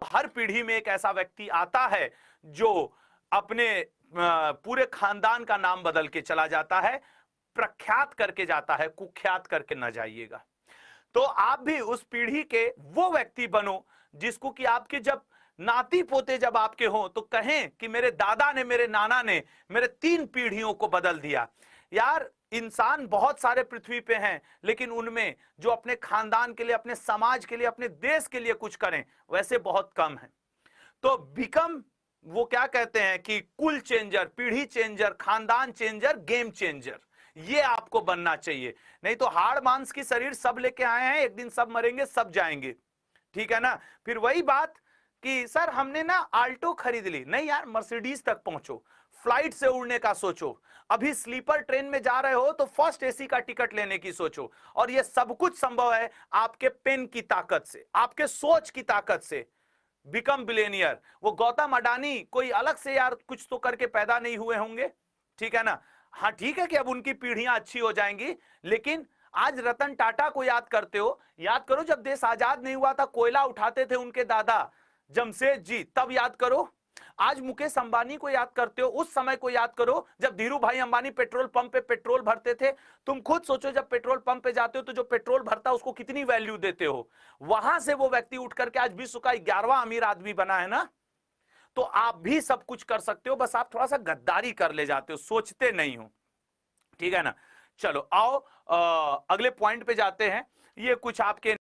तो हर पीढ़ी में एक ऐसा व्यक्ति आता है जो अपने पूरे खानदान का नाम बदल के चला जाता है प्रख्यात करके जाता है कुख्यात करके ना जाइएगा तो आप भी उस पीढ़ी के वो व्यक्ति बनो जिसको कि आपके जब नाती पोते जब आपके हो तो कहें कि मेरे दादा ने मेरे नाना ने मेरे तीन पीढ़ियों को बदल दिया यार इंसान बहुत सारे पृथ्वी पे हैं लेकिन उनमें जो अपने खानदान के लिए अपने समाज के लिए अपने देश के लिए कुछ करें वैसे बहुत कम है तो बिकम वो क्या कहते हैं कि कुल चेंजर पीढ़ी चेंजर खानदान चेंजर गेम चेंजर ये आपको बनना चाहिए नहीं तो हार मांस की शरीर सब लेके आए हैं एक दिन सब मरेंगे सब जाएंगे ठीक है ना फिर वही बात कि सर हमने ना आल्टो खरीद ली नहीं यार मर्सिडीज तक पहुंचो फ्लाइट से उड़ने का सोचो अभी स्लीपर ट्रेन में जा रहे हो तो फर्स्ट एसी का टिकट लेने की सोचो और यह सब कुछ संभव है आपके पेन की ताकत से आपके सोच की ताकत से बिकम बिलेनियर वो गौतम अडानी कोई अलग से यार कुछ तो करके पैदा नहीं हुए होंगे ठीक है ना हाँ ठीक है कि अब उनकी पीढ़ियां अच्छी हो जाएंगी लेकिन आज रतन टाटा को याद करते हो याद करो जब देश आजाद नहीं हुआ था कोयला उठाते थे उनके दादा जमशेद जी तब याद करो आज मुकेश अंबानी को याद करते हो उस समय को याद करो जब धीरू भाई अंबानी पेट्रोल पंप पे पेट्रोल भरते थे तुम खुद सोचो जब पेट्रोल पंप पे जाते हो तो जो पेट्रोल भरता उसको कितनी वैल्यू देते हो वहां से वो व्यक्ति उठ करके आज विश्व का ग्यारहवा अमीर आदमी बना है ना तो आप भी सब कुछ कर सकते हो बस आप थोड़ा सा गद्दारी कर ले जाते हो सोचते नहीं हो ठीक है ना चलो आओ आ, अगले पॉइंट पे जाते हैं ये कुछ आपके